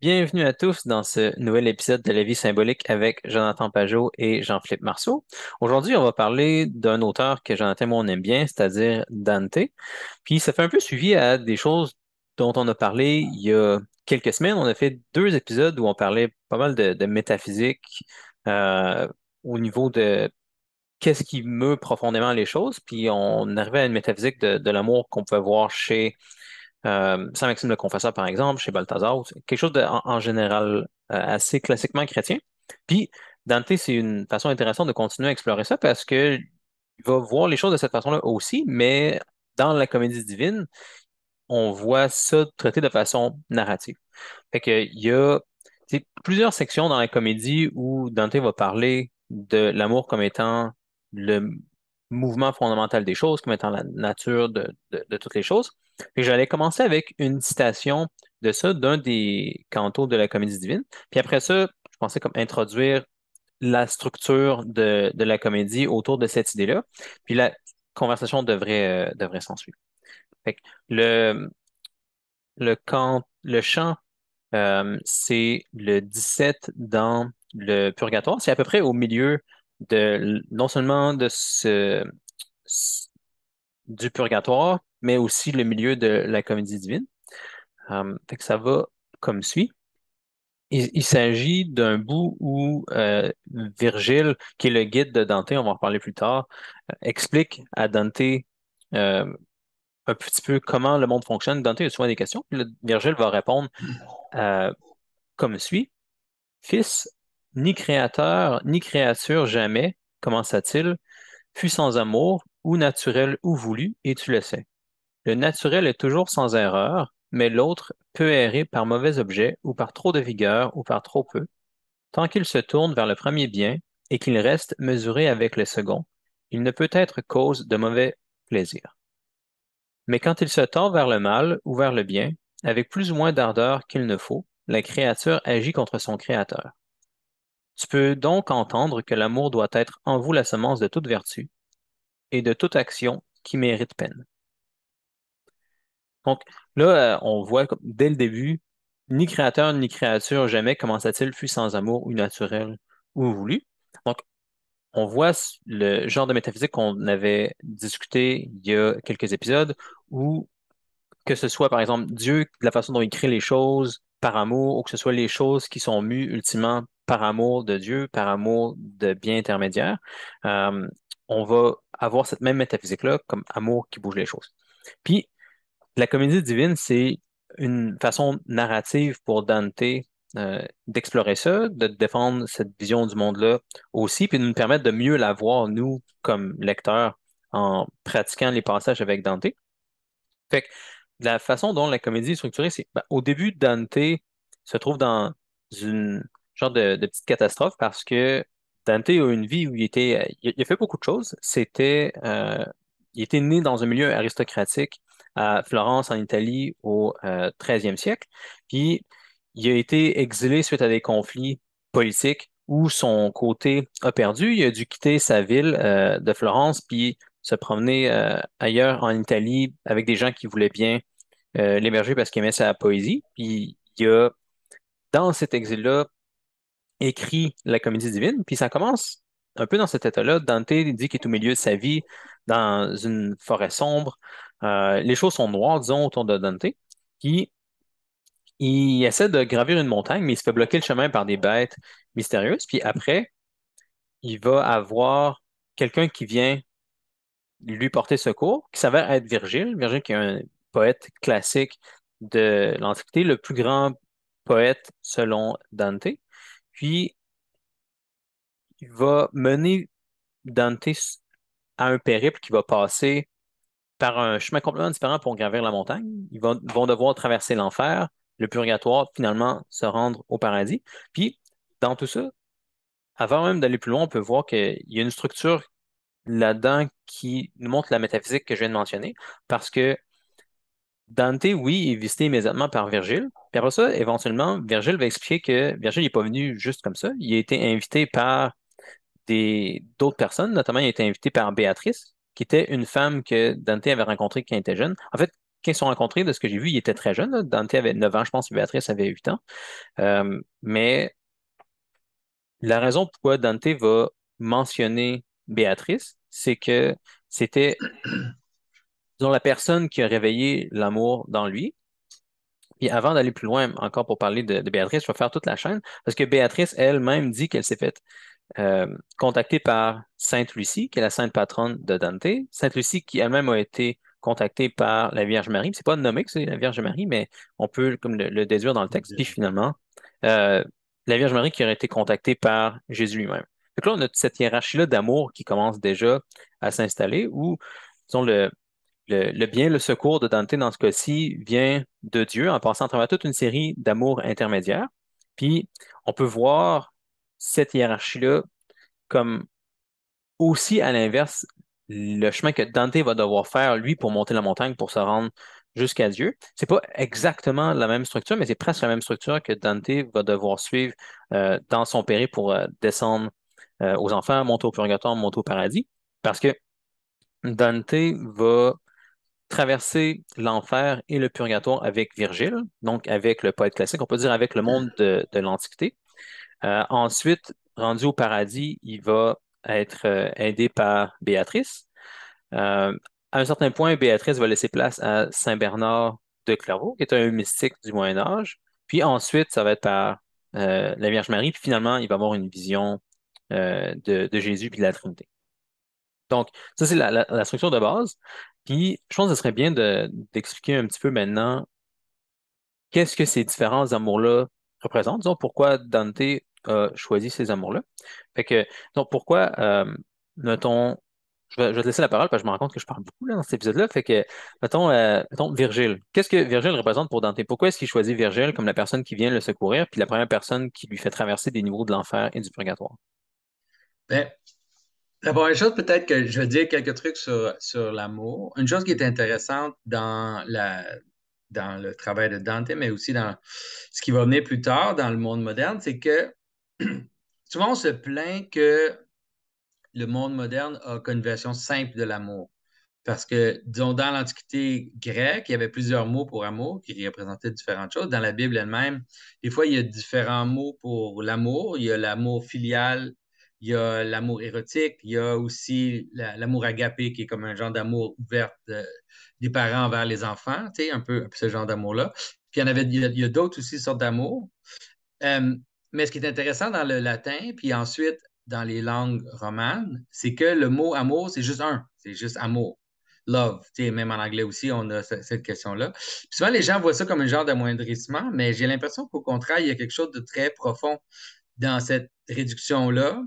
Bienvenue à tous dans ce nouvel épisode de La vie symbolique avec Jonathan Pajot et Jean-Philippe Marceau. Aujourd'hui, on va parler d'un auteur que Jonathan et moi on aime bien, c'est-à-dire Dante. Puis ça fait un peu suivi à des choses dont on a parlé il y a quelques semaines. On a fait deux épisodes où on parlait pas mal de, métaphysique euh, au niveau de qu'est-ce qui meut profondément les choses. Puis on arrivait à une métaphysique de, de l'amour qu'on peut voir chez euh, Saint-Maxime le Confesseur, par exemple, chez Balthazar, quelque chose de, en, général euh, assez classiquement chrétien. Puis, Dante, c'est une façon intéressante de continuer à explorer ça parce qu'il va voir les choses de cette façon-là aussi, mais dans la comédie divine, on voit ça traité de façon narrative. Fait qu'il il y a plusieurs sections dans la comédie où Dante va parler de l'amour comme étant le mouvement fondamental des choses, comme étant la nature de, toutes les choses. Et j'allais commencer avec une citation de ça, d'un des cantos de la comédie divine. Puis après ça, je pensais comme introduire la structure de, la comédie autour de cette idée-là. Puis la conversation devrait, euh, devrait s'en le, le, le chant, euh, c'est le 17 dans le purgatoire. C'est à peu près au milieu de non seulement de ce, du purgatoire, mais aussi le milieu de la comédie divine. Hum, ça va comme suit. Il, s'agit d'un bout où euh, Virgile, qui est le guide de Dante, on va en reparler plus tard, euh, explique à Dante euh, un petit peu comment le monde fonctionne. Dante a souvent des questions. Puis Virgile va répondre comme suit. Fils, ni créateur, ni créature jamais, commença-t-il, fut sans amour, ou naturel ou voulu, et tu le sais. Le naturel est toujours sans erreur, mais l'autre peut errer par mauvais objet, ou par trop de vigueur, ou par trop peu, tant qu'il se tourne vers le premier bien, et qu'il reste mesuré avec le second, il ne peut être cause de mauvais plaisir. Mais quand il se tend vers le mal ou vers le bien, avec plus ou moins d'ardeur qu'il ne faut, la créature agit contre son créateur. Tu peux donc entendre que l'amour doit être en vous la semence de toute vertu et de toute action qui mérite peine. Donc là, euh, on voit dès le début, ni créateur ni créature jamais commença-t-il fut sans amour ou naturel ou voulu. Donc, on voit le genre de métaphysique qu'on avait discuté il y a quelques épisodes, où que ce soit par exemple Dieu, la façon dont il crée les choses par amour, ou que ce soit les choses qui sont mues ultimement par amour de Dieu, par amour de bien intermédiaire, euh, on va avoir cette même métaphysique-là comme amour qui bouge les choses. Puis, la comédie divine, c'est une façon narrative pour Dante euh, d'explorer ça, de défendre cette vision du monde-là aussi, puis de nous permettre de mieux la voir, nous, comme lecteurs, en pratiquant les passages avec Dante. Fait que la façon dont la comédie est structurée, c'est ben, au début, Dante se trouve dans une genre de, de petite catastrophe parce que Dante a eu une vie où il était. Il, a fait beaucoup de choses. C'était. Euh, il était né dans un milieu aristocratique à Florence, en Italie, au 13e euh, siècle. Puis il a été exilé suite à des conflits politiques où son côté a perdu. Il a dû quitter sa ville euh, de Florence, puis se promener ailleurs en Italie avec des gens qui voulaient bien l'héberger parce qu'il aimait sa poésie. Puis il a, dans cet exil-là, écrit la comédie divine, puis ça commence un peu dans cet état-là. Dante dit qu'il est au milieu de sa vie, dans une forêt sombre. Euh, les choses sont noires, disons, autour de Dante. qui il essaie de gravir une montagne, mais il se fait bloquer le chemin par des bêtes mystérieuses. Puis après, il va avoir quelqu'un qui vient lui porter secours, qui s'avère être Virgile. Virgile qui est un poète classique de l'Antiquité, le plus grand poète selon Dante. Puis, il va mener Dante à un périple qui va passer par un chemin complètement différent pour gravir la montagne. Ils vont, vont devoir traverser l'enfer, le purgatoire, finalement se rendre au paradis. Puis, dans tout ça, avant même d'aller plus loin, on peut voir qu'il y a une structure là-dedans qui nous montre la métaphysique que je viens de mentionner, parce que Dante, oui, est visité immédiatement par Virgile. Puis après ça, éventuellement, Virgile va expliquer que Virgile n'est pas venu juste comme ça. Il a été invité par d'autres personnes, notamment il a été invité par Béatrice, qui était une femme que Dante avait rencontrée quand il était jeune. En fait, quand ils se sont rencontrés, de ce que j'ai vu, il était très jeune. Dante avait 9 ans, je pense, et Béatrice avait 8 ans. Euh, mais la raison pourquoi Dante va mentionner Béatrice, c'est que c'était disons, la personne qui a réveillé l'amour dans lui. Puis avant d'aller plus loin, encore pour parler de, Béatrice, je vais faire toute la chaîne, parce que Béatrice elle-même dit qu'elle s'est faite euh, contactée par Sainte Lucie, qui est la sainte patronne de Dante. Sainte Lucie qui elle-même a été contactée par la Vierge Marie. C'est pas nommé que c'est la Vierge Marie, mais on peut comme le, déduire dans le texte. Puis finalement, euh, la Vierge Marie qui aurait été contactée par Jésus lui-même. Donc là, on a cette hiérarchie-là d'amour qui commence déjà à s'installer, où disons, le, le, bien, le secours de Dante dans ce cas-ci vient de Dieu en passant à travers toute une série d'amours intermédiaires. Puis on peut voir cette hiérarchie-là comme aussi à l'inverse le chemin que Dante va devoir faire lui pour monter la montagne pour se rendre jusqu'à Dieu. C'est pas exactement la même structure, mais c'est presque la même structure que Dante va devoir suivre euh, dans son périple pour euh, descendre euh, aux enfers, monter au purgatoire, monter au paradis, parce que Dante va traverser l'enfer et le purgatoire avec Virgile, donc avec le poète classique, on peut dire avec le monde de, l'Antiquité. Euh, ensuite, rendu au paradis, il va être euh, aidé par Béatrice. Euh, à un certain point, Béatrice va laisser place à Saint Bernard de Clairvaux, qui est un mystique du Moyen Âge. Puis ensuite, ça va être par la Vierge Marie. Puis finalement, il va avoir une vision de, Jésus et de la Trinité. Donc, ça, c'est la, la, structure de base je pense que ce serait bien d'expliquer un petit peu maintenant qu'est-ce que ces différents amours-là représentent. Disons, pourquoi Dante a choisi ces amours-là. Fait que, donc, pourquoi, euh, mettons, je vais, te laisser la parole parce que je me rends compte que je parle beaucoup dans cet épisode-là. Fait que, euh, mettons, Virgile. Qu'est-ce que Virgile représente pour Dante? Pourquoi est-ce qu'il choisit Virgile comme la personne qui vient le secourir puis la première personne qui lui fait traverser des niveaux de l'enfer et du purgatoire? Ben, la première chose, peut-être que je vais dire quelques trucs sur, l'amour. Une chose qui est intéressante dans, dans le travail de Dante, mais aussi dans ce qui va venir plus tard dans le monde moderne, c'est que souvent on se plaint que le monde moderne a une version simple de l'amour. Parce que, disons, dans l'Antiquité grecque, il y avait plusieurs mots pour amour qui représentaient différentes choses. Dans la Bible elle-même, des fois, il y a différents mots pour l'amour. Il y a l'amour filial, il y a l'amour érotique, il y a aussi l'amour agapé qui est comme un genre d'amour ouvert des parents vers les enfants, tu sais, un peu, ce genre d'amour-là. Puis il y en avait, a, d'autres aussi sortes d'amour. Euh, mais ce qui est intéressant dans le latin, puis ensuite dans les langues romanes, c'est que le mot amour, c'est juste un, c'est juste amour. Love, tu sais, même en anglais aussi, on a cette question-là. Souvent, les gens voient ça comme un genre d'amoindrissement, mais j'ai l'impression qu'au contraire, il y a quelque chose de très profond dans cette réduction-là,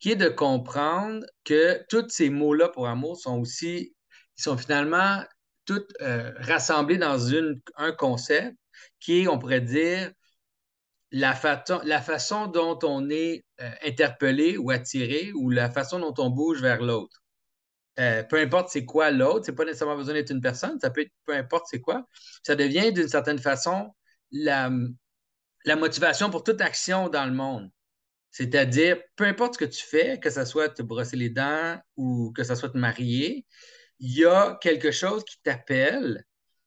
qui est de comprendre que tous ces mots-là pour amour sont aussi, ils sont finalement tous euh, rassemblés dans un concept qui est, on pourrait dire, la, façon dont on est euh, interpellé ou attiré ou la façon dont on bouge vers l'autre. Euh, peu importe c'est quoi l'autre, c'est pas nécessairement besoin d'être une personne, ça peut être peu importe c'est quoi. Ça devient d'une certaine façon la motivation pour toute action dans le monde. C'est-à-dire, peu importe ce que tu fais, que ce soit te brosser les dents ou que ce soit te marier, il y a quelque chose qui t'appelle.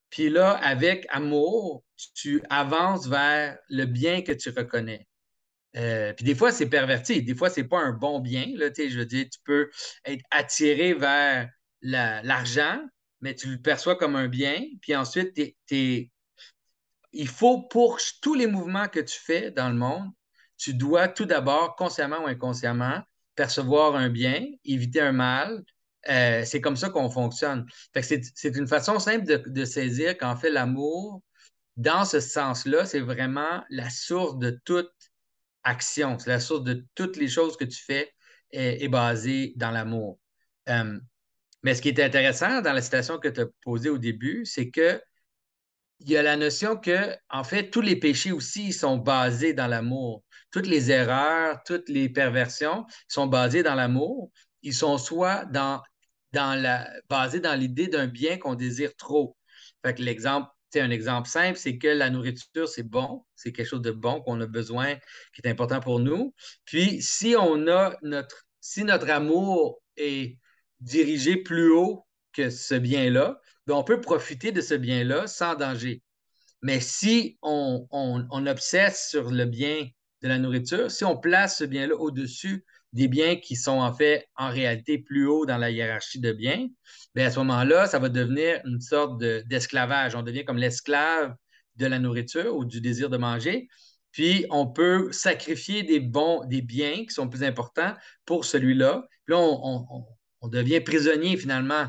Puis là, avec amour, tu avances vers le bien que tu reconnais. Euh, puis des fois, c'est perverti. Des fois, c'est pas un bon bien. Là, je veux dire, tu peux être attiré vers l'argent, mais tu le perçois comme un bien. Puis ensuite, il faut pour tous les mouvements que tu fais dans le monde, tu dois tout d'abord, consciemment ou inconsciemment, percevoir un bien, éviter un mal. Euh, c'est comme ça qu'on fonctionne. c'est, une façon simple de, saisir qu'en fait, l'amour, dans ce sens-là, c'est vraiment la source de toute action. C'est la source de toutes les choses que tu fais est, est basée dans l'amour. Euh, mais ce qui est intéressant dans la citation que tu as posée au début, c'est que il y a la notion que, en fait, tous les péchés aussi sont basés dans l'amour. Toutes les erreurs, toutes les perversions sont basées dans l'amour. Ils sont soit dans, dans la, basés dans l'idée d'un bien qu'on désire trop. Fait que l'exemple, un exemple simple, c'est que la nourriture, c'est bon, c'est quelque chose de bon qu'on a besoin, qui est important pour nous. Puis, si on a notre, si notre amour est dirigé plus haut que ce bien-là, ben, on peut profiter de ce bien-là sans danger. Mais si on, on, sur le bien de la nourriture, si on place ce bien-là au-dessus des biens qui sont en fait en réalité plus haut dans la hiérarchie de biens, bien à ce moment-là, ça va devenir une sorte d'esclavage. on devient comme l'esclave de la nourriture ou du désir de manger. Puis on peut sacrifier des bons, des biens qui sont plus importants pour celui-là. Puis là, on devient prisonnier finalement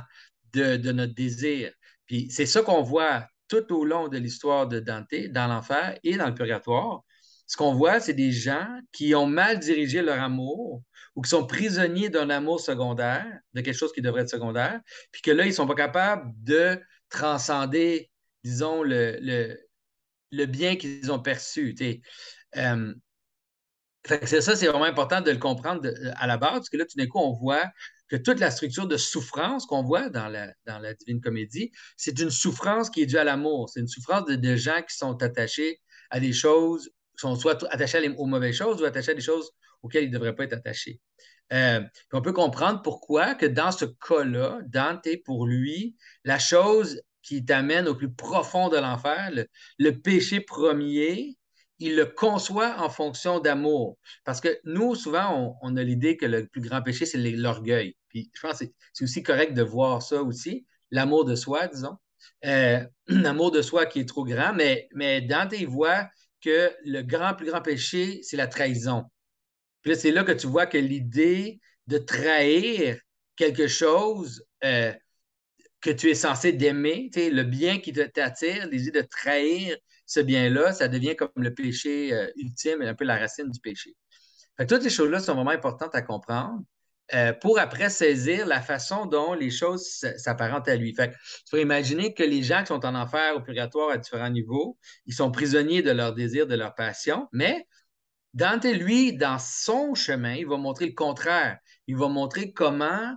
de, notre désir. Puis c'est ça qu'on voit tout au long de l'histoire de Dante, dans l'enfer et dans le purgatoire. Ce qu'on voit, c'est des gens qui ont mal dirigé leur amour ou qui sont prisonniers d'un amour secondaire, de quelque chose qui devrait être secondaire, puis que là, ils ne sont pas capables de transcender, disons, le, le, bien qu'ils ont perçu. Euh, c'est ça, c'est vraiment important de le comprendre à la base, parce que là, tout d'un coup, on voit que toute la structure de souffrance qu'on voit dans la, dans la Divine Comédie, c'est une souffrance qui est due à l'amour. C'est une souffrance de, gens qui sont attachés à des choses, qui sont soit attachés aux mauvaises choses ou attachés à des choses auxquelles ils ne devraient pas être attachés. Euh, on peut comprendre pourquoi que dans ce cas-là, Dante, pour lui, la chose qui t'amène au plus profond de l'enfer, le, péché premier, il le conçoit en fonction d'amour. Parce que nous, souvent, on a l'idée que le plus grand péché, c'est l'orgueil. Puis je pense que c'est aussi correct de voir ça aussi, l'amour de soi, disons. Euh, l'amour de soi qui est trop grand, mais, mais Dante voit que le grand, plus grand péché, c'est la trahison. Puis c'est là que tu vois que l'idée de trahir quelque chose euh, que tu es censé d'aimer, le bien qui t'attire, l'idée de trahir ce bien-là, ça devient comme le péché euh, ultime et un peu la racine du péché. toutes ces choses-là sont vraiment importantes à comprendre. Euh, pour après saisir la façon dont les choses s'apparentent à lui. Fait que, tu imaginer que les gens qui sont en enfer au purgatoire à différents niveaux, ils sont prisonniers de leurs désirs, de leurs passions, mais Dante, lui, dans son chemin, il va montrer le contraire. Il va montrer comment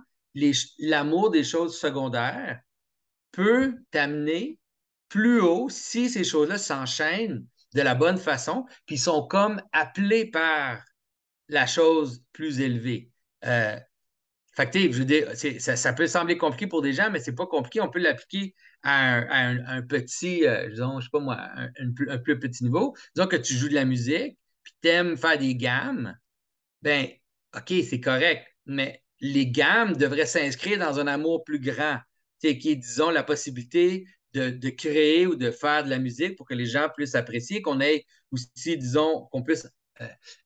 l'amour des choses secondaires peut t'amener plus haut si ces choses-là s'enchaînent de la bonne façon, puis sont comme appelés par la chose plus élevée. Euh, fait je veux ça, peut sembler compliqué pour des gens, mais c'est pas compliqué. On peut l'appliquer à un, petit, euh, disons, je sais pas moi, un, plus, petit niveau. Disons que tu joues de la musique, puis tu aimes faire des gammes, ben OK, c'est correct, mais les gammes devraient s'inscrire dans un amour plus grand, qui est, disons, la possibilité de, de, créer ou de faire de la musique pour que les gens puissent apprécier, qu'on ait aussi, disons, qu'on puisse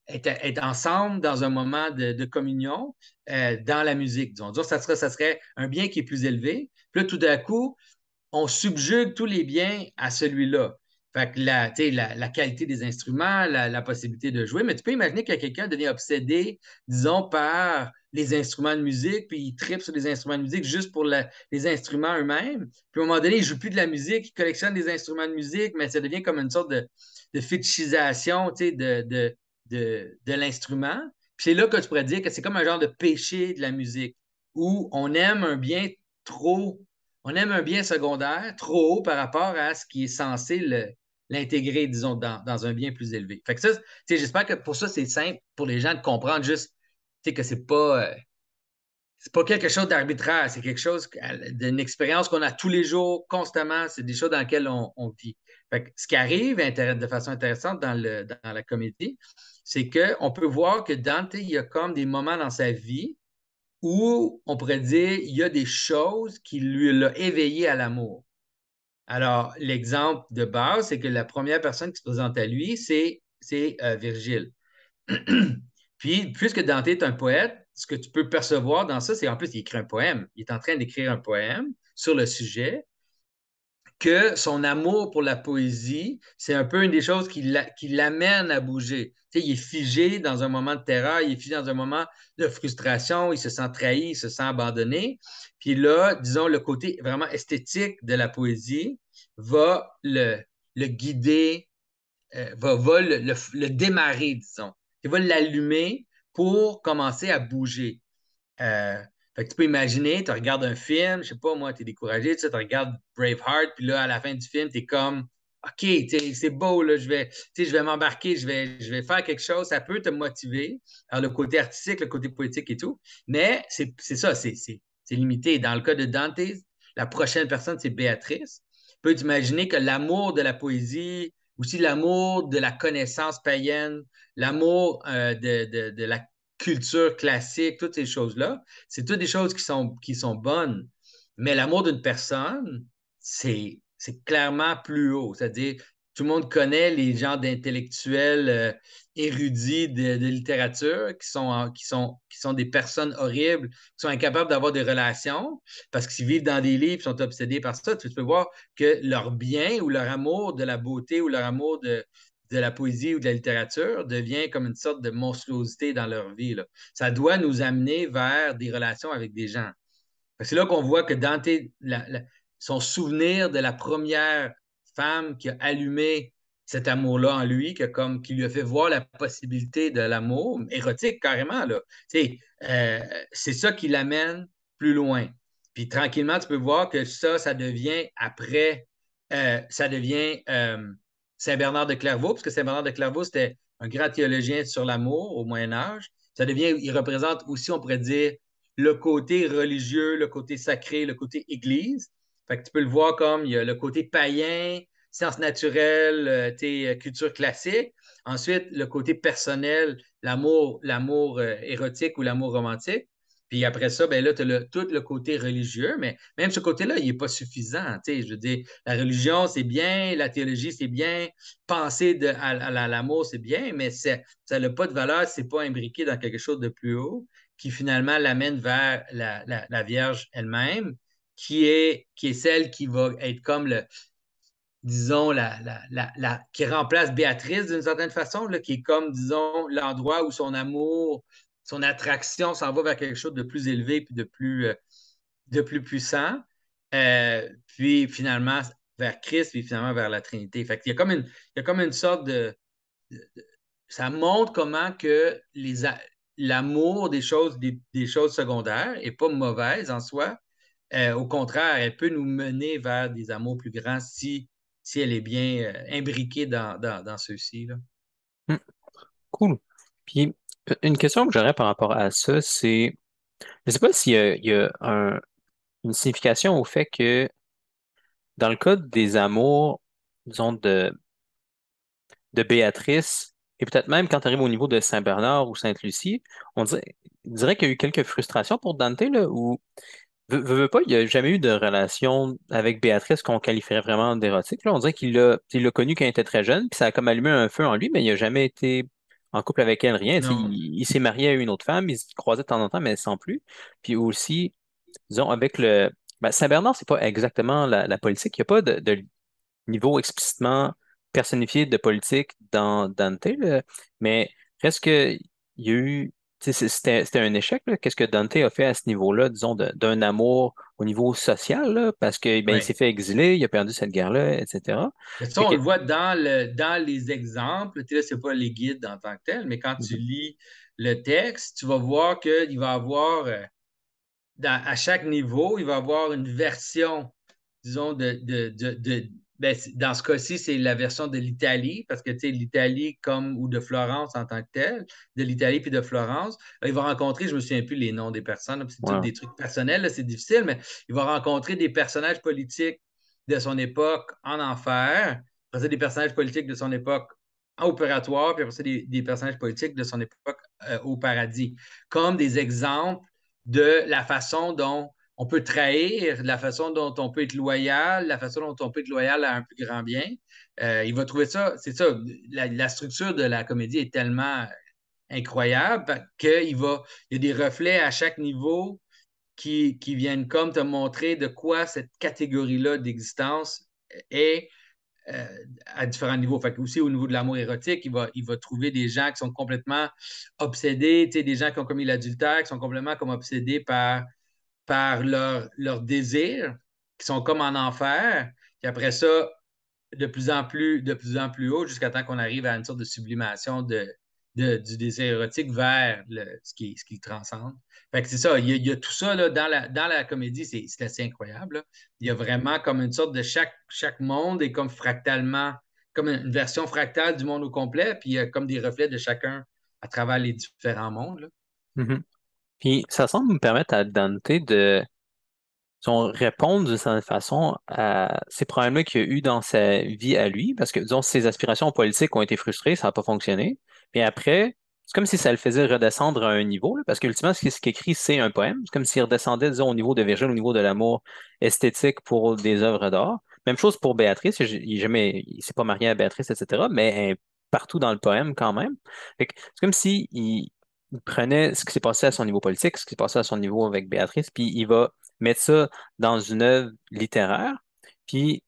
être, euh, ensemble dans un moment de, communion euh, dans la musique. Disons. Ça serait, un bien qui est plus élevé. Puis là, tout d'un coup, on subjugue tous les biens à celui-là. Fait que la, qualité des instruments, la, possibilité de jouer, mais tu peux imaginer que quelqu'un devient obsédé, disons, par les instruments de musique, puis il tripe sur les instruments de musique juste pour les instruments eux-mêmes. Puis à un moment donné, il joue plus de la musique, il collectionne des instruments de musique, mais ça devient comme une sorte de, de fétichisation, de, de, de, l'instrument. C'est là que tu pourrais dire que c'est comme un genre de péché de la musique, où on aime un bien trop, on aime un bien secondaire trop haut par rapport à ce qui est censé l'intégrer, disons, dans, un bien plus élevé. Fait que ça, j'espère que pour ça, c'est simple pour les gens de comprendre juste que c'est pas. Euh, pas quelque chose d'arbitraire, c'est quelque chose d'une expérience qu'on a tous les jours, constamment. C'est des choses dans lesquelles on, on vit. Fait que ce qui arrive de façon intéressante dans, dans la comédie, c'est qu'on peut voir que Dante, il y a comme des moments dans sa vie où on pourrait dire il y a des choses qui lui l'ont éveillé à l'amour. Alors, l'exemple de base, c'est que la première personne qui se présente à lui, c'est euh, Virgile. Puis, puisque Dante est un poète, ce que tu peux percevoir dans ça, c'est en plus, il écrit un poème. Il est en train d'écrire un poème sur le sujet que son amour pour la poésie, c'est un peu une des choses qui l'amène à bouger. Tu sais, il est figé dans un moment de terreur, il est figé dans un moment de frustration, il se sent trahi, il se sent abandonné. Puis là, disons, le côté vraiment esthétique de la poésie va le, le guider, euh, va, le, démarrer, disons. Il va l'allumer pour commencer à bouger. Euh, tu peux imaginer, tu regardes un film, je sais pas moi, tu es découragé, tu regardes Braveheart, puis là, à la fin du film, tu es comme OK, c'est beau, je vais, vais m'embarquer, je vais, je vais faire quelque chose, ça peut te motiver. Alors, le côté artistique, le côté poétique et tout, mais c'est ça, c'est limité. Dans le cas de Dante, la prochaine personne, c'est Béatrice. Tu peux imaginer que l'amour de la poésie, aussi l'amour de la connaissance païenne, l'amour euh, de, de, de, la culture classique, toutes ces choses-là, c'est toutes des choses qui sont, qui sont bonnes. Mais l'amour d'une personne, c'est clairement plus haut. C'est-à-dire, tout le monde connaît les gens d'intellectuels euh, érudits de, littérature qui sont, qui, sont, qui sont des personnes horribles, qui sont incapables d'avoir des relations parce qu'ils vivent dans des livres, sont obsédés par ça. Tu peux voir que leur bien ou leur amour de la beauté ou leur amour de, de la poésie ou de la littérature devient comme une sorte de monstruosité dans leur vie. Ça doit nous amener vers des relations avec des gens. C'est là qu'on voit que Dante, son souvenir de la première femme qui a allumé cet amour-là en lui, comme, qui lui a fait voir la possibilité de l'amour érotique carrément. Euh, c'est ça qui l'amène plus loin. Puis tranquillement, tu peux voir que ça, ça devient après, euh, ça devient... Euh, Saint-Bernard de Clairvaux, parce que Saint-Bernard de Clairvaux, c'était un grand théologien sur l'amour au Moyen Âge. Ça devient, il représente aussi, on pourrait dire, le côté religieux, le côté sacré, le côté église. Fait tu peux le voir comme il y a le côté païen, sciences naturelles, euh, euh, culture classique. Ensuite, le côté personnel, l'amour, l'amour euh, érotique ou l'amour romantique. Puis après ça, ben là, tu as tout le côté religieux, mais même ce côté-là, il n'est pas suffisant. Je veux dire, la religion, c'est bien, la théologie, c'est bien, penser à, l'amour, c'est bien, mais ça n'a pas de valeur, c'est pas imbriqué dans quelque chose de plus haut qui finalement l'amène vers la, Vierge elle-même, qui est, qui est celle qui va être comme le, disons, la, la, qui remplace Béatrice d'une certaine façon, qui est comme, disons, l'endroit où son amour son attraction s'en va vers quelque chose de plus élevé puis de plus, euh, de plus puissant. Euh, puis finalement, vers Christ, puis finalement vers la Trinité. Fait il y a comme une, comme une sorte de, Ça montre comment que les, l'amour des choses, des, choses secondaires n'est pas mauvaise en soi. Euh, au contraire, elle peut nous mener vers des amours plus grands si, si elle est bien imbriquée dans, dans, ceux-ci. Hum. Cool. Puis une question que j'aurais par rapport à ça, c'est je ne sais pas s'il y a, une signification au fait que dans le cas des amours, disons, de, de Béatrice, et peut-être même quand on arrive au niveau de Saint-Bernard ou Sainte-Lucie, on dirait, qu'il y a eu quelques frustrations pour Dante, là, où veux, pas, il n'y a jamais eu de relation avec Béatrice qu'on qualifierait vraiment d'érotique. On dirait qu'il l'a, il l'a connu quand il était très jeune, puis ça a comme allumé un feu en lui, mais il n'a jamais été en couple avec elle, rien. Il, s'est marié à une autre femme, il se croisait de temps en temps, mais sans plus. Puis aussi, disons, avec le. Ben, Saint-Bernard, c'est pas exactement la, politique. Il n'y a pas de, niveau explicitement personnifié de politique dans Dante, mais mais ce que il y a eu. C'était un échec. Qu'est-ce que Dante a fait à ce niveau-là, disons, d'un amour au niveau social, parce qu'il ben, s'est fait exiler, il a perdu cette guerre-là, etc. Ça, on le voit dans, le, dans les exemples. Ce n'est pas les guides en tant que tels, mais quand tu mhm. lis le texte, tu vas voir qu'il va avoir, euh, à chaque niveau, il va avoir une version, disons, de, ben, dans ce cas-ci, c'est la version de l'Italie, parce que l'Italie comme ou de Florence en tant que telle, de l'Italie puis de Florence, euh, il va rencontrer, je ne me souviens plus les noms des personnes, c'est des trucs personnels, c'est difficile, mais il va rencontrer des personnages politiques de son époque en enfer, après des personnages politiques de son époque en opératoire, puis après des, personnages politiques de son époque euh, au paradis, comme des exemples de la façon dont on peut trahir, la façon dont on peut être loyal, la façon dont on peut être loyal à un plus grand bien. Euh, il va trouver ça, c'est ça, la, structure de la comédie est tellement incroyable qu'il va, il y a des reflets à chaque niveau qui, viennent comme te montrer de quoi cette catégorie-là d'existence est euh, à différents niveaux. Fait aussi au niveau de l'amour érotique, il va, il va trouver des gens qui sont complètement obsédés, des gens qui ont commis l'adultère, qui sont complètement comme obsédés par par leurs leur désirs, qui sont comme en enfer, et après ça, de plus en plus, de plus en plus haut, jusqu'à temps qu'on arrive à une sorte de sublimation de, du désir érotique vers le, ce, qui, ce qui transcende. Fait que c'est ça, il y, a, tout ça dans, la, dans la comédie, c'est, assez incroyable. Il y a vraiment comme une sorte de chaque, chaque monde est comme fractalement, comme une version fractale du monde au complet, puis il y a comme des reflets de chacun à travers les différents mondes. Mm-hmm. Puis ça semble me permettre à Dante de répondre d'une certaine façon à ces problèmes-là qu'il a eu dans sa vie à lui, parce que disons, ses aspirations politiques ont été frustrées, ça n'a pas fonctionné. Puis après, c'est comme si ça le faisait redescendre à un niveau, parce qu'ultimement, ce qu'il écrit, c'est un poème. C'est comme s'il redescendait, disons, au niveau de Virgile, au niveau de l'amour esthétique pour des œuvres d'art. Même chose pour Béatrice, il jamais, il s'est pas marié à Béatrice, etc., mais partout dans le poème quand même. C'est comme s'il il prenait ce qui s'est passé à son niveau politique, ce qui s'est passé à son niveau avec Béatrice, puis il va mettre ça dans une œuvre littéraire, puis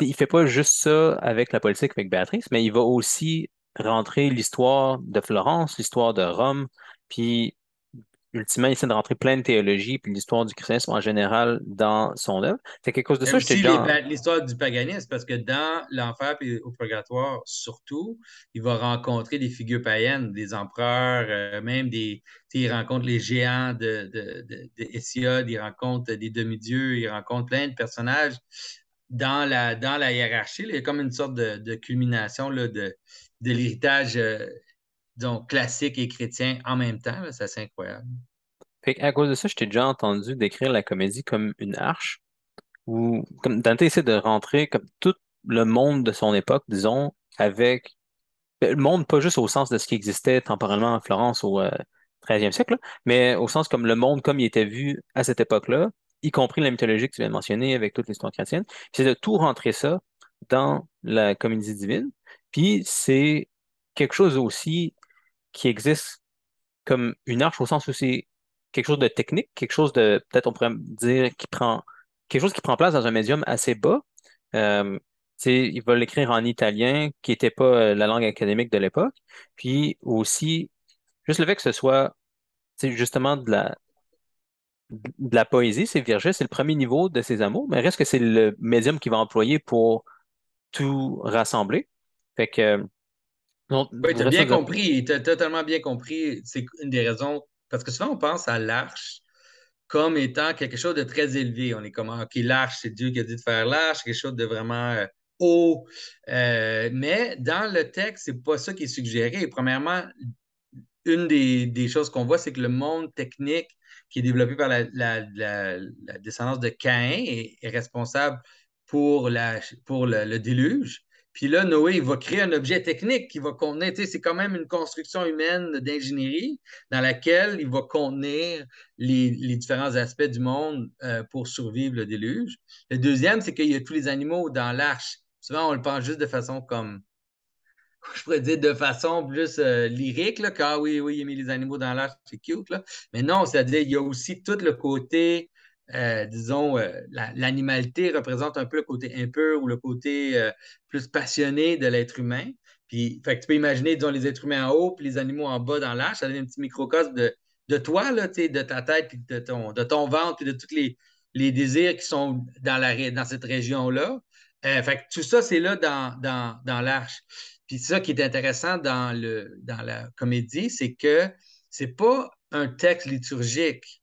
il fait pas juste ça avec la politique avec Béatrice, mais il va aussi rentrer l'histoire de Florence, l'histoire de Rome, puis ultimement, il essaie de rentrer plein de théologie puis l'histoire du christianisme en général dans son œuvre. C'est quelque chose de ça, je te L'histoire du paganisme, parce que dans l'enfer et au purgatoire, surtout, il va rencontrer des figures païennes, des empereurs, euh, même des. Il rencontre les géants de, de, il rencontre des demi-dieux, il rencontre plein de personnages dans la, dans la hiérarchie. il y a comme une sorte de, culmination de, de l'héritage euh, disons, classique et chrétien en même temps. C'est incroyable. à cause de ça, je t'ai déjà entendu décrire la comédie comme une arche, où comme Dante essaie de rentrer comme tout le monde de son époque, disons, avec ben, le monde pas juste au sens de ce qui existait temporellement en Florence au XIIIe euh, siècle, mais au sens comme le monde comme il était vu à cette époque-là, y compris la mythologie que tu viens de mentionner avec toute l'histoire chrétienne. C'est de tout rentrer ça dans la comédie divine. Puis c'est quelque chose aussi qui existe comme une arche au sens où c'est quelque chose de technique, quelque chose de, peut-être on pourrait dire, qui prend, quelque chose qui prend place dans un médium assez bas. Euh, ils veulent l'écrire en italien, qui n'était pas euh, la langue académique de l'époque. Puis aussi, juste le fait que ce soit justement de la, la poésie, c'est Virgile, c'est le premier niveau de ses amours, mais reste que c'est le médium qu'il va employer pour tout rassembler. Fait que oui, tu as bien compris, tu as totalement bien compris. C'est une des raisons, parce que souvent on pense à l'arche comme étant quelque chose de très élevé. On est comme, ah, OK, l'arche, c'est Dieu qui a dit de faire l'arche, quelque chose de vraiment euh, haut. Euh, mais dans le texte, c'est pas ça qui est suggéré. Premièrement, une des, choses qu'on voit, c'est que le monde technique qui est développé par la, descendance de Caïn est, responsable pour, le, déluge. Puis là, Noé, il va créer un objet technique qui va contenir, c'est quand même une construction humaine d'ingénierie dans laquelle il va contenir les, différents aspects du monde euh, pour survivre le déluge. Le deuxième, c'est qu'il y a tous les animaux dans l'arche. Souvent, on le pense juste de façon comme, je pourrais dire, de façon plus euh, lyrique, là, car oui, oui, il a mis les animaux dans l'arche, c'est cute. Là. Mais non, c'est-à-dire, il y a aussi tout le côté euh, disons, euh, l'animalité représente un peu le côté impur ou le côté euh, plus passionné de l'être humain. Puis, fait tu peux imaginer, disons, les êtres humains en haut, puis les animaux en bas dans l'arche, ça donne un petit microcosme de, de toi, de ta tête, de ton, de ton ventre, et de tous les, désirs qui sont dans, dans cette région-là. fait tout ça, c'est là dans, l'arche. Puis ça qui est intéressant dans, dans la comédie, c'est que c'est pas un texte liturgique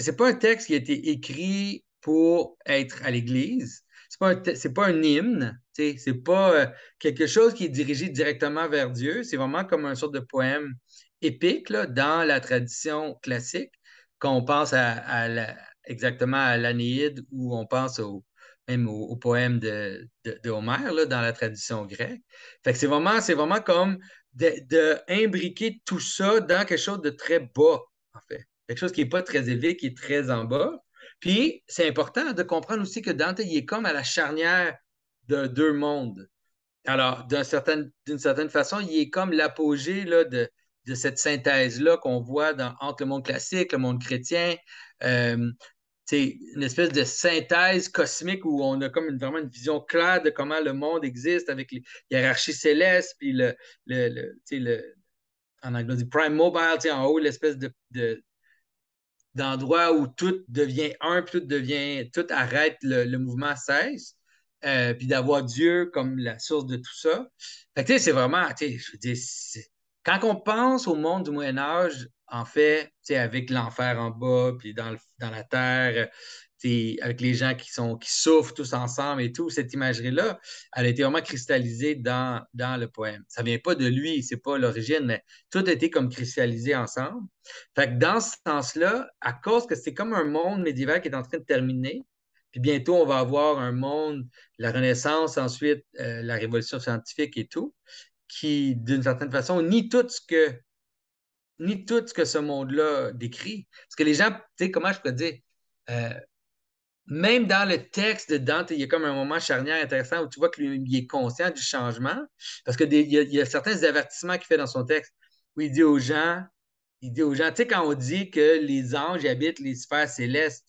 ce n'est pas un texte qui a été écrit pour être à l'Église. Ce n'est pas, un, hymne. Ce n'est pas euh, quelque chose qui est dirigé directement vers Dieu. C'est vraiment comme un sorte de poème épique dans la tradition classique, qu'on pense à, exactement à l'Anéide ou on pense même au, poème de, dans la tradition grecque. c'est vraiment, vraiment comme d'imbriquer tout ça dans quelque chose de très bas, en fait quelque chose qui n'est pas très élevé, qui est très en bas. Puis, c'est important de comprendre aussi que Dante, il est comme à la charnière de deux mondes. Alors, d'une certaine, façon, il est comme l'apogée de, cette synthèse-là qu'on voit entre le monde classique, le monde chrétien. Euh, c'est une espèce de synthèse cosmique où on a comme vraiment une vision claire de comment le monde existe avec les hiérarchies célestes, puis le, en anglais, on dit prime mobile, en haut, l'espèce de, d'endroits où tout devient un, tout devient, tout arrête, le, mouvement cesse, euh, puis d'avoir Dieu comme la source de tout ça. Fait que, c'est vraiment, je veux dire, quand on pense au monde du Moyen Âge, en fait, avec l'enfer en bas, puis dans, dans la terre, avec les gens qui, sont, qui souffrent tous ensemble et tout, cette imagerie-là, elle a été vraiment cristallisée dans, dans le poème. Ça ne vient pas de lui, c'est pas l'origine, mais tout a été comme cristallisé ensemble. Fait que dans ce sens-là, à cause que c'est comme un monde médiéval qui est en train de terminer, puis bientôt on va avoir un monde, la Renaissance, ensuite euh, la révolution scientifique et tout, qui, d'une certaine façon, nie tout ce que ni tout ce que ce monde-là décrit. Parce que les gens, tu sais, comment je peux dire, euh, même dans le texte de Dante, il y a comme un moment charnière intéressant où tu vois qu'il est conscient du changement, parce qu'il y, a, y a certains avertissements qu'il fait dans son texte où il dit aux gens, il dit aux gens, tu sais, quand on dit que les anges habitent les sphères célestes,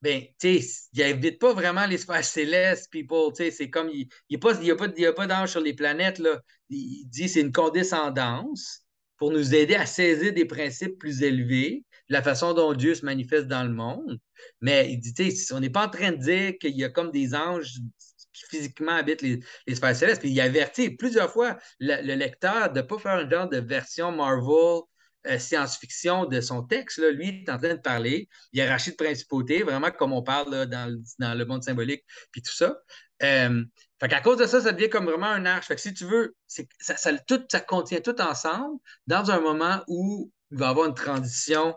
ben, tu sais, ils n'habitent pas vraiment les sphères célestes, people, tu sais, c'est comme, il n'y a pas, d'anges sur les planètes, là. Il, il dit c'est une condescendance pour nous aider à saisir des principes plus élevés, la façon dont Dieu se manifeste dans le monde. Mais il dit, on n'est pas en train de dire qu'il y a comme des anges qui physiquement habitent les, les célestes. Puis il avertit plusieurs fois le, lecteur de ne pas faire un genre de version Marvel euh, science-fiction de son texte. Lui, il est en train de parler, Il hiérarchie de principauté, vraiment comme on parle dans, le monde symbolique, puis tout ça. Euh, fait qu'à cause de ça, ça devient comme vraiment un arche. Fait que si tu veux, ça, tout, ça contient tout ensemble dans un moment où il va y avoir une transition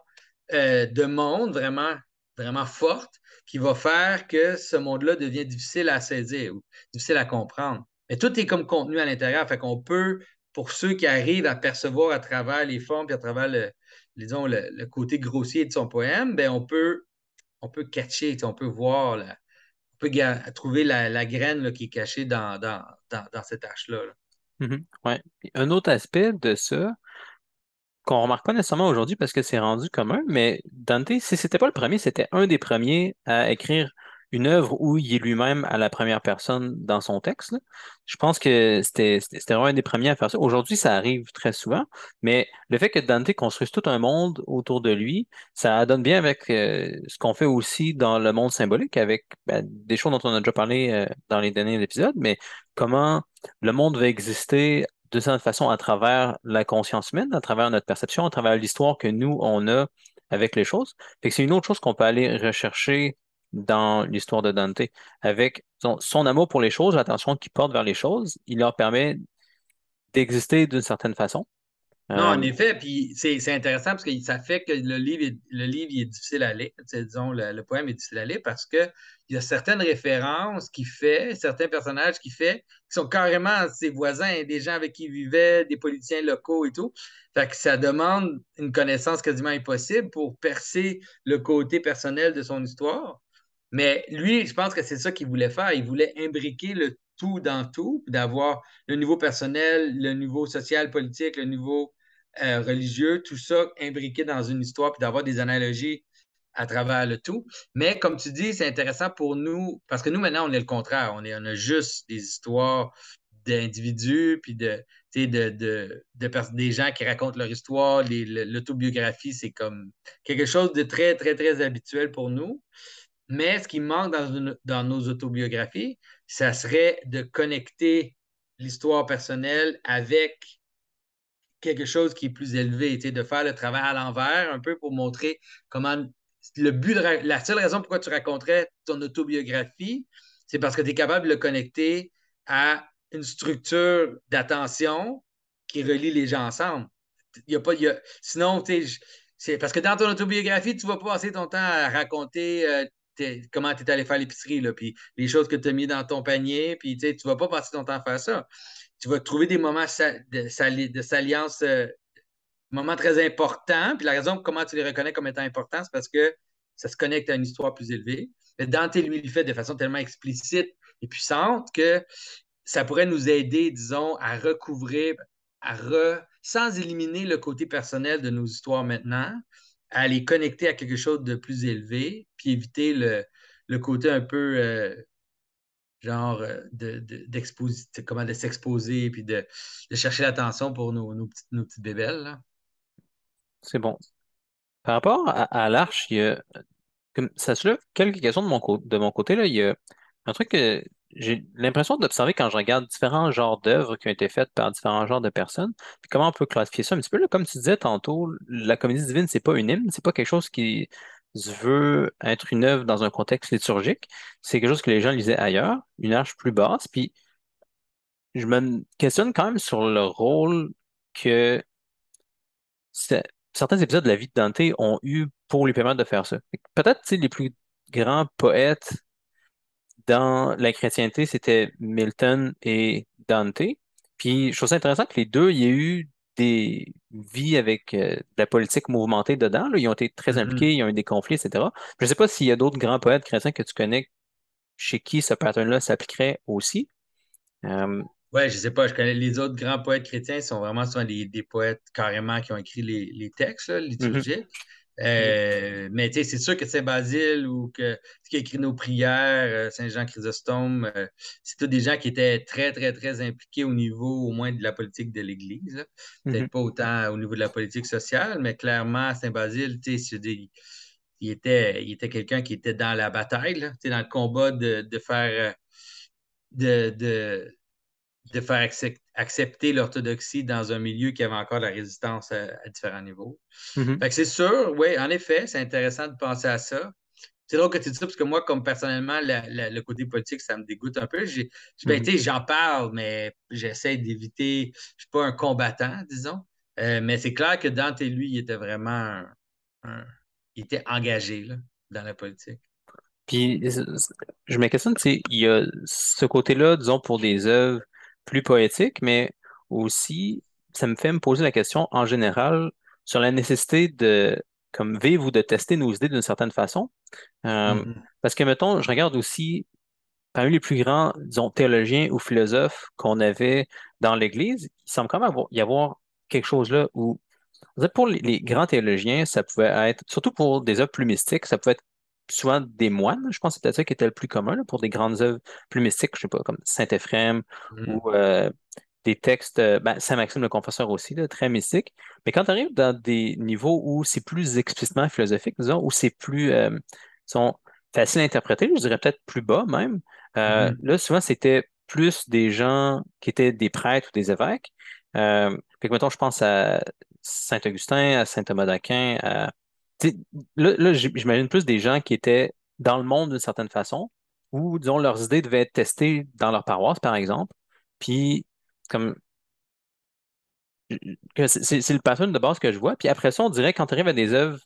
euh, de monde vraiment vraiment forte qui va faire que ce monde-là devient difficile à saisir ou difficile à comprendre. Mais tout est comme contenu à l'intérieur. Fait qu'on peut, pour ceux qui arrivent à percevoir à travers les formes et à travers le, disons, le, côté grossier de son poème, bien, on peut, on peut catcher, on peut voir, on peut trouver la, graine qui est cachée dans, dans, cette hache-là. Mm-hmm. Un autre aspect de ça, qu'on remarque pas nécessairement aujourd'hui parce que c'est rendu commun, mais Dante, si c'était pas le premier, c'était un des premiers à écrire une œuvre où il est lui-même à la première personne dans son texte. Je pense que c'était vraiment un des premiers à faire ça. Aujourd'hui, ça arrive très souvent, mais le fait que Dante construise tout un monde autour de lui, ça donne bien avec euh, ce qu'on fait aussi dans le monde symbolique, avec ben, des choses dont on a déjà parlé euh, dans les derniers épisodes, mais comment le monde va exister de cette façon à travers la conscience humaine, à travers notre perception, à travers l'histoire que nous, on a avec les choses. c'est une autre chose qu'on peut aller rechercher dans l'histoire de Dante. Avec son, son amour pour les choses, l'attention qu'il porte vers les choses, il leur permet d'exister d'une certaine façon, non, en euh, effet, puis c'est intéressant parce que ça fait que le livre, est, le livre est difficile à lire, disons, le, poème est difficile à lire parce qu'il y a certaines références qu'il fait, certains personnages qu'il fait, qui sont carrément ses voisins, des gens avec qui il vivait, des politiciens locaux et tout. Fait que ça demande une connaissance quasiment impossible pour percer le côté personnel de son histoire. Mais lui, je pense que c'est ça qu'il voulait faire. Il voulait imbriquer le tout dans tout, d'avoir le niveau personnel, le niveau social, politique, le niveau euh, religieux, tout ça imbriqué dans une histoire, puis d'avoir des analogies à travers le tout. Mais comme tu dis, c'est intéressant pour nous, parce que nous, maintenant, on est le contraire. On, a juste des histoires d'individus, puis de, des gens qui racontent leur histoire, l'autobiographie, c'est comme quelque chose de très, très, très habituel pour nous. Mais ce qui manque dans, dans nos autobiographies, ça serait de connecter l'histoire personnelle avec quelque chose qui est plus élevé, de faire le travail à l'envers, un peu pour montrer comment le but de la seule raison pourquoi tu raconterais ton autobiographie, c'est parce que tu es capable de le connecter à une structure d'attention qui relie les gens ensemble. Il y a pas, sinon, c'est parce que dans ton autobiographie, tu vas pas passer ton temps à raconter euh, comment tu es allé faire l'épicerie, puis les choses que tu as mis dans ton panier, puis tu ne vas pas passer ton temps à faire ça tu vas trouver des moments de, s'alliance, de euh, moments très importants. Puis la raison pour comment tu les reconnais comme étant importants, c'est parce que ça se connecte à une histoire plus élevée. Mais Dante, lui, le fait de façon tellement explicite et puissante que ça pourrait nous aider, disons, à recouvrir, à re... sans éliminer le côté personnel de nos histoires maintenant, à les connecter à quelque chose de plus élevé, puis éviter le, côté un peu euh, genre euh, de, comment de s'exposer puis de, chercher l'attention pour nos, petites, bébelles. C'est bon. Par rapport à, l'arche, il y a, ça quelques questions de mon, côté. Là, il y a un truc que j'ai l'impression d'observer quand je regarde différents genres d'œuvres qui ont été faites par différents genres de personnes. comment on peut classifier ça un petit peu? comme tu disais tantôt, la comédie divine, c'est pas une hymne, c'est pas quelque chose qui tu veux être une œuvre dans un contexte liturgique, c'est quelque chose que les gens lisaient ailleurs, une arche plus basse. Puis je me questionne quand même sur le rôle que certains épisodes de la vie de Dante ont eu pour lui permettre de faire ça. Peut-être les plus grands poètes dans la chrétienté, c'était Milton et Dante. Puis je trouve ça intéressant que les deux, il y a eu des vies avec euh, de la politique mouvementée dedans. Là. Ils ont été très mm-hmm. impliqués, il ils ont eu des conflits, etc. Je ne sais pas s'il y a d'autres grands poètes chrétiens que tu connais chez qui ce pattern-là s'appliquerait aussi. Euh... Oui, je ne sais pas. Je connais les autres grands poètes chrétiens sont vraiment des, poètes carrément qui ont écrit les, textes mm-hmm. liturgiques. Euh, mais c'est sûr que Saint-Basile ou que ce qui a écrit nos prières, euh, Saint-Jean-Chrysostome, euh, c'est tous des gens qui étaient très, très, très impliqués au niveau au moins de la politique de l'Église. Peut-être mm-hmm. pas autant au niveau de la politique sociale, mais clairement, Saint-Basile, il, il était, il était quelqu'un qui était dans la bataille, dans le combat de, faire de de faire accepter l'orthodoxie dans un milieu qui avait encore la résistance à, différents niveaux. Mm-hmm. c'est sûr, oui, en effet, c'est intéressant de penser à ça. C'est drôle que tu dis ça, parce que moi, comme personnellement, le côté politique, ça me dégoûte un peu. Ben, mm-hmm. j'en parle, mais j'essaie d'éviter. Je ne suis pas un combattant, disons. Euh, mais c'est clair que Dante, lui, il était vraiment un, il était engagé dans la politique. Puis, je me questionne, il y a ce côté-là, disons, pour des œuvres plus poétique, mais aussi, ça me fait me poser la question en général sur la nécessité de comme vivre ou de tester nos idées d'une certaine façon. Euh, mm-hmm. Parce que, mettons, je regarde aussi parmi les plus grands, disons, théologiens ou philosophes qu'on avait dans l'Église, il semble quand même y avoir quelque chose là où, pour les, grands théologiens, ça pouvait être, surtout pour des œuvres plus mystiques, ça pouvait être souvent des moines. Je pense que c'était ça qui était le plus commun pour des grandes œuvres plus mystiques, je sais pas, comme saint ephraim mm. ou euh, des textes, euh, ben, Saint-Maxime le Confesseur aussi, très mystique. Mais quand tu arrives dans des niveaux où c'est plus explicitement philosophique, disons, où c'est plus euh, facile à interpréter, je dirais peut-être plus bas même, mm-hmm. là, souvent, c'était plus des gens qui étaient des prêtres ou des évêques. Euh, fait que, mettons, je pense à Saint-Augustin, à Saint-Thomas d'Aquin, à là, j'imagine plus des gens qui étaient dans le monde d'une certaine façon, où, disons leurs idées devaient être testées dans leur paroisse, par exemple. Puis, comme. C'est le pattern de base que je vois. Puis après ça, on dirait quand tu à des œuvres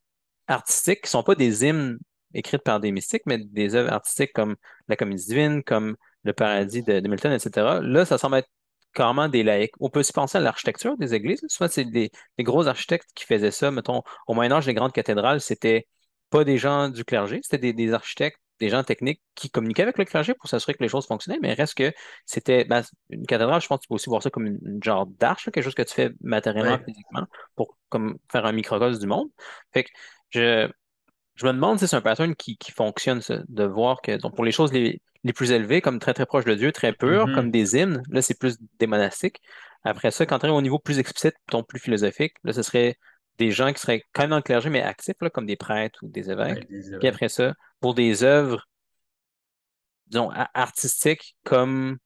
artistiques qui ne sont pas des hymnes écrites par des mystiques, mais des œuvres artistiques comme La Comédie divine, comme Le paradis de, de Milton, etc. Là, ça semble être carrément des laïcs. On peut se penser à l'architecture des églises. Soit c'est des, gros architectes qui faisaient ça. Mettons, au Moyen-Âge, les grandes cathédrales, c'était pas des gens du clergé, c'était des, architectes, des gens techniques qui communiquaient avec le clergé pour s'assurer que les choses fonctionnaient. Mais reste que c'était ben, une cathédrale, je pense que tu peux aussi voir ça comme une, genre d'arche, quelque chose que tu fais matériellement, physiquement, pour comme, faire un microcosme du monde. Fait que je, je me demande si c'est un pattern qui, qui fonctionne, de voir que donc, pour les choses les, plus élevées, comme très très proche de Dieu, très pur, mm-hmm. comme des hymnes, là c'est plus des monastiques. Après ça, quand on est au niveau plus explicite, plutôt plus philosophique, là ce serait des gens qui seraient quand même dans le clergé, mais actifs, comme des prêtres ou des évêques. Puis après ça, pour des œuvres, disons, artistiques comme,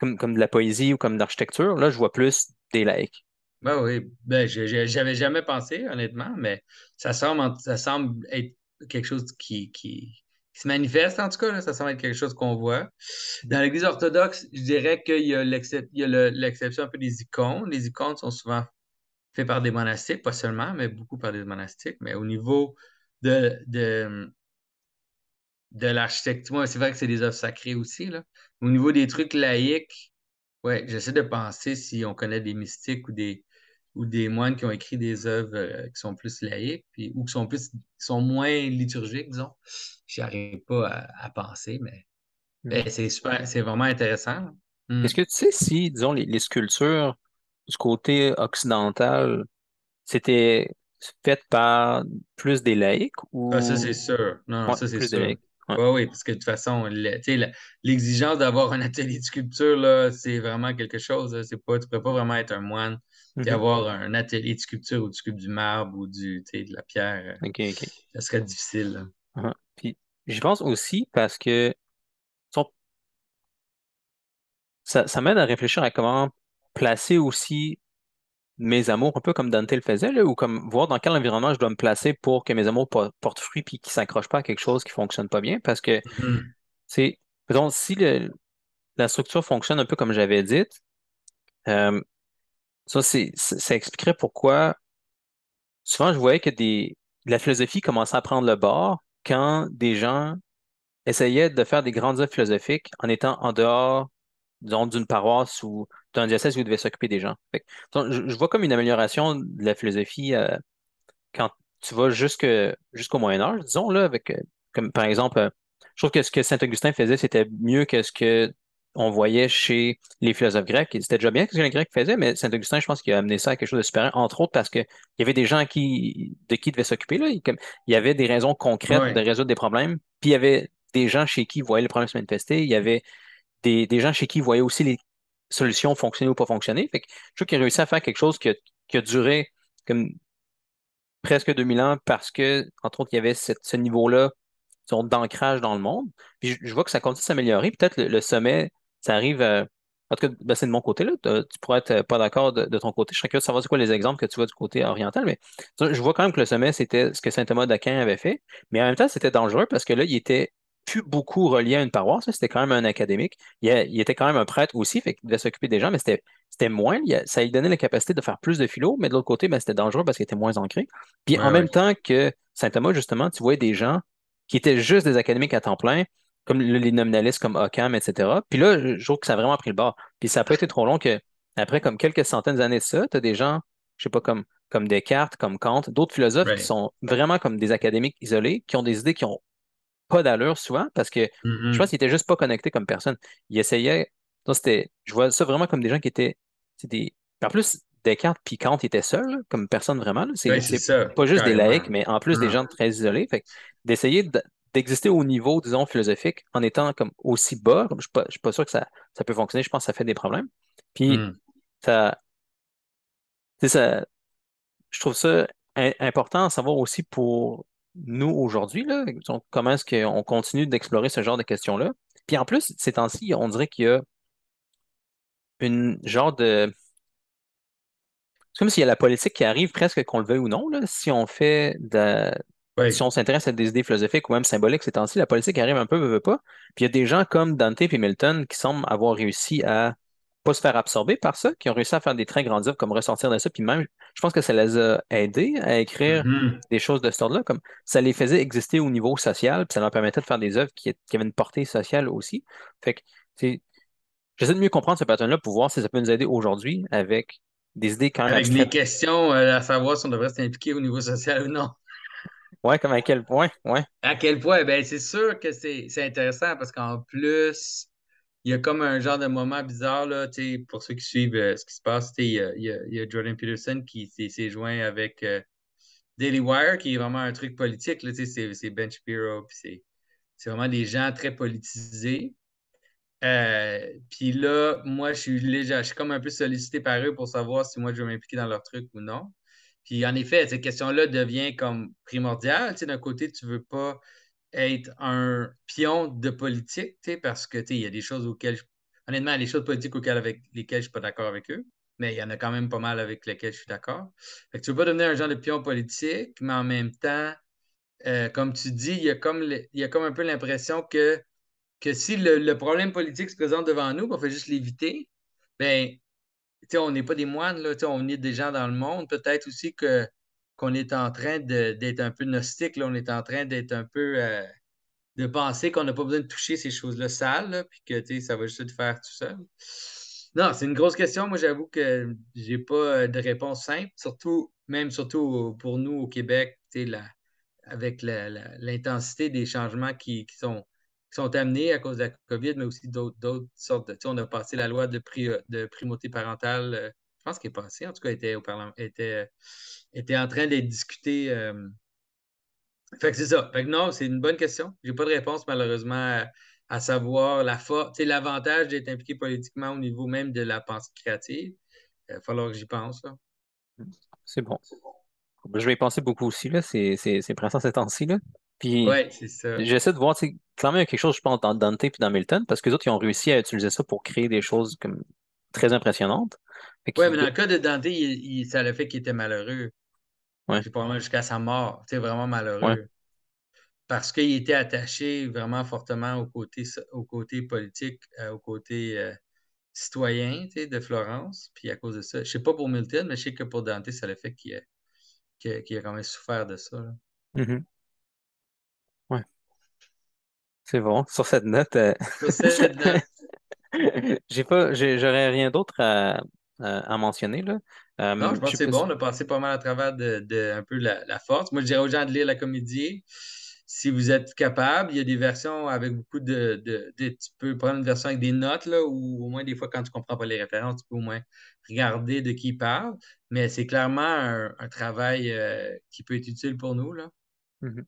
comme, comme de la poésie ou comme d'architecture, là je vois plus des laïcs. Oui, ben oui, ben, j'avais jamais pensé, honnêtement, mais ça semble, ça semble être quelque chose qui, se manifeste, en tout cas. Ça semble être quelque chose qu'on voit. Dans l'Église orthodoxe, je dirais qu'il y a l'exception un peu des icônes. Les icônes sont souvent faites par des monastiques, pas seulement, mais beaucoup par des monastiques. Mais au niveau de, de, l'architecture, c'est vrai que c'est des œuvres sacrées aussi. Là. Au niveau des trucs laïques, ouais, j'essaie de penser si on connaît des mystiques ou des, ou des moines qui ont écrit des œuvres euh, qui sont plus laïques, ou qui sont, plus, sont moins liturgiques, disons. J'y arrive pas à, penser, mm. mais, c'est super, c'est vraiment intéressant. Mm. Est-ce que tu sais si, disons, les, sculptures du côté occidental, c'était fait par plus des laïcs ou... Ah, ça, c'est sûr. Non, ça, c'est sûr. Oui, parce que de toute façon, l'exigence d'avoir un atelier de sculpture, c'est vraiment quelque chose. Pas, tu ne peux pas vraiment être un moine d'avoir mhm. un atelier de sculpture ou de sculpture du marbre ou du, de la pierre. Euh, ça serait difficile. Ah, puis, je pense aussi parce que ça, m'aide à réfléchir à comment placer aussi mes amours, un peu comme Dante le faisait, ou comme voir dans quel environnement je dois me placer pour que mes amours portent fruit puis qu'ils ne s'accrochent pas à quelque chose qui ne fonctionne pas bien. Parce que, mhm. si la structure fonctionne un peu comme j'avais dit, euh, ça, expliquerait pourquoi souvent je voyais que des, la philosophie commençait à prendre le bord quand des gens essayaient de faire des grandes œuvres philosophiques en étant en dehors, disons, d'une paroisse ou d'un diocèse où ils devaient s'occuper des gens. je, vois comme une amélioration de la philosophie euh, quand tu vas jusque, jusqu'au Moyen-Âge, disons, là, avec, euh, comme par exemple, euh, je trouve que ce que Saint-Augustin faisait, c'était mieux que ce que on voyait chez les philosophes grecs, c'était déjà bien ce que les Grecs faisaient, mais Saint-Augustin, je pense qu'il a amené ça à quelque chose de supérieur, entre autres parce qu'il y avait des gens qui, de qui il devait s'occuper. Là. Il, y avait des raisons concrètes de résoudre des problèmes, puis il y avait des gens chez qui voyaient le problème se manifester, il y avait des, gens chez qui voyaient aussi les solutions fonctionner ou pas fonctionner. Fait je trouve qu'il a réussi à faire quelque chose qui a, duré comme presque 2000 ans parce que, entre autres, il y avait ce niveau-là d'ancrage dans le monde. Puis je, vois que ça continue à s'améliorer. Peut-être le, sommet ça arrive. Euh, en tout cas, ben, c'est de mon côté. Là. Euh, tu pourrais être euh, pas d'accord de, ton côté. Je serais curieux de savoir c'est quoi les exemples que tu vois du côté oriental, mais je vois quand même que le sommet, c'était ce que Saint Thomas d'Aquin avait fait. Mais en même temps, c'était dangereux parce que là, il était plus beaucoup relié à une paroisse. C'était quand même un académique. Il, était quand même un prêtre aussi, il devait s'occuper des gens, mais c'était moins. ça lui donnait la capacité de faire plus de philo, mais de l'autre côté, ben, c'était dangereux parce qu'il était moins ancré. Puis en même temps que Saint Thomas, justement, tu voyais des gens qui étaient juste des académiques à temps plein, comme les nominalistes comme Occam, etc. Puis là, je trouve que ça a vraiment pris le bord. Puis ça n'a pas été trop long que, après comme quelques centaines d'années de ça, tu as des gens, je sais pas, comme, comme Descartes, comme Kant, d'autres philosophes qui sont vraiment comme des académiques isolés, qui ont des idées qui ont pas d'allure souvent, parce que je mm-hmm. pense qu'ils étaient juste pas connectés comme personne. Ils essayaient. Donc c'était, je vois ça vraiment comme des gens qui étaient. Des, en plus, Descartes puis Kant étaient seuls, comme personne vraiment. C'est ben, pas juste des laïcs, mais en plus des mm-hmm. gens très isolés. Fait d'essayer de d'exister au niveau, disons, philosophique en étant comme aussi bas. Je ne suis, pas sûr que ça, ça, peut fonctionner. Je pense que ça fait des problèmes. Puis, hmm. ça, je trouve ça important à savoir aussi pour nous aujourd'hui, comment est-ce qu'on continue d'explorer ce genre de questions-là. Puis en plus, ces temps-ci, on dirait qu'il y a une genre de. C'est comme s'il y a la politique qui arrive presque qu'on le veuille ou non. Là. Si on fait de, si on s'intéresse à des idées philosophiques ou même symboliques ces temps-ci, la politique arrive un peu, veut, veut pas. Puis il y a des gens comme Dante et Milton qui semblent avoir réussi à pas se faire absorber par ça, qui ont réussi à faire des très grandes œuvres, comme ressortir de ça. Puis même, je pense que ça les a aidés à écrire mm-hmm. des choses de ce genre là comme ça les faisait exister au niveau social, puis ça leur permettait de faire des œuvres qui, avaient une portée sociale aussi. Fait que, j'essaie de mieux comprendre ce pattern-là pour voir si ça peut nous aider aujourd'hui avec des idées quand même. Avec des questions euh, à savoir si on devrait s'impliquer au niveau social ou non. Oui, comme à quel point, ouais. À quel point? Ben, c'est sûr que c'est intéressant parce qu'en plus, il y a comme un genre de moment bizarre, là, pour ceux qui suivent euh, ce qui se passe, il y, a, Jordan Peterson qui s'est joint avec euh, Daily Wire, qui est vraiment un truc politique, c'est Ben Shapiro, c'est vraiment des gens très politisés. Euh, puis là, moi, je suis je suis comme un peu sollicité par eux pour savoir si moi je vais m'impliquer dans leur truc ou non. Puis en effet, cette question-là devient comme primordiale. D'un côté, tu ne veux pas être un pion de politique, parce que il y a des choses auxquelles honnêtement, il y a des choses politiques auxquelles avec lesquelles je suis pas d'accord avec eux, mais il y en a quand même pas mal avec lesquelles je suis d'accord. Tu ne veux pas devenir un genre de pion politique, mais en même temps, euh, comme tu dis, il y a comme, y a comme un peu l'impression que, que si le, problème politique se présente devant nous, qu'on fait juste l'éviter, ben on n'est pas des moines, là, on est des gens dans le monde. Peut-être aussi que qu'on est en train d'être un peu gnostique, on est en train d'être un peu euh, de penser qu'on n'a pas besoin de toucher ces choses-là sales, puis que ça va juste te faire tout seul. Non, c'est une grosse question. Moi, j'avoue que j'ai pas euh, de réponse simple, surtout, même surtout pour nous au Québec, avec l'intensité des changements qui, sont sont amenés à cause de la COVID, mais aussi d'autres sortes de. On a passé la loi de, de primauté parentale, euh, je pense qu'elle est passée, en tout cas, était, était, euh, était en train d'être discuter euh. Fait que c'est ça. Fait que non, c'est une bonne question. J'ai pas de réponse, malheureusement, à, savoir la force, l'avantage d'être impliqué politiquement au niveau même de la pensée créative. Il va falloir que j'y pense. C'est bon. Ben, je vais y penser beaucoup aussi. là. C'est pressant ces temps-ci. Puis ça. j'essaie de voir, clairement, il y a quelque chose, je pense, dans Dante et dans Milton, parce que les autres, ils ont réussi à utiliser ça pour créer des choses comme très impressionnantes. Oui, mais dans le cas de Dante, il, ça le fait qu'il était malheureux. Ouais. probablement jusqu'à sa mort, tu vraiment malheureux. Parce qu'il était attaché vraiment fortement au côté, au côté politique, euh, au côté euh, tu citoyen de Florence. Puis à cause de ça, je sais pas pour Milton, mais je sais que pour Dante, ça le fait qu'il a, a, quand même souffert de ça. Mm-hmm. C'est bon. Sur cette note. Euh, cette note. j'ai pas, j'aurais rien d'autre à, mentionner. Là. Euh, non, je pense que c'est bon. On a passé pas mal à travers de, un peu la, force. Moi, je dirais aux gens de lire la comédie. Si vous êtes capable, il y a des versions avec beaucoup de, Tu peux prendre une version avec des notes, là, ou au moins des fois, quand tu ne comprends pas les références, tu peux au moins regarder de qui il parle. Mais c'est clairement un, travail euh, qui peut être utile pour nous. Là. Mm-hmm.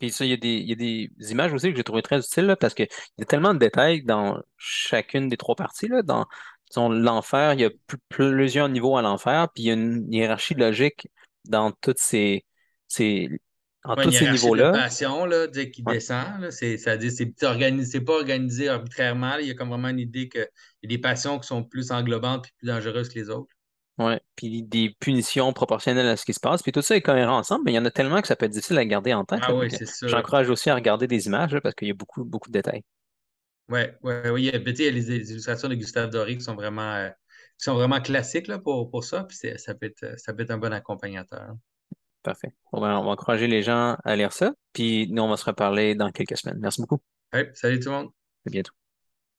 Puis ça, il y, a des, images aussi que j'ai trouvées très utiles parce qu'il y a tellement de détails dans chacune des trois parties. Là, dans l'enfer, il y a plusieurs niveaux à l'enfer, puis il y a une hiérarchie logique dans toutes ces, ces en tous ces niveaux-là. passion qui descend. C'est-à-dire que c'est pas organisé arbitrairement. il y a comme vraiment une idée qu'il y a des passions qui sont plus englobantes et plus dangereuses que les autres. Ouais. Puis des punitions proportionnelles à ce qui se passe. Puis tout ça est cohérent ensemble, mais il y en a tellement que ça peut être difficile à garder en tête. Ah J'encourage aussi à regarder des images parce qu'il y a beaucoup, beaucoup de détails. Oui, ouais, oui il y a les illustrations de Gustave Doré qui sont vraiment, euh, sont vraiment classiques pour, ça. Puis ça peut, être, euh, ça peut être un bon accompagnateur. Parfait. Ben, on va encourager les gens à lire ça. Puis nous, on va se reparler dans quelques semaines. Merci beaucoup. salut tout le monde. À bientôt.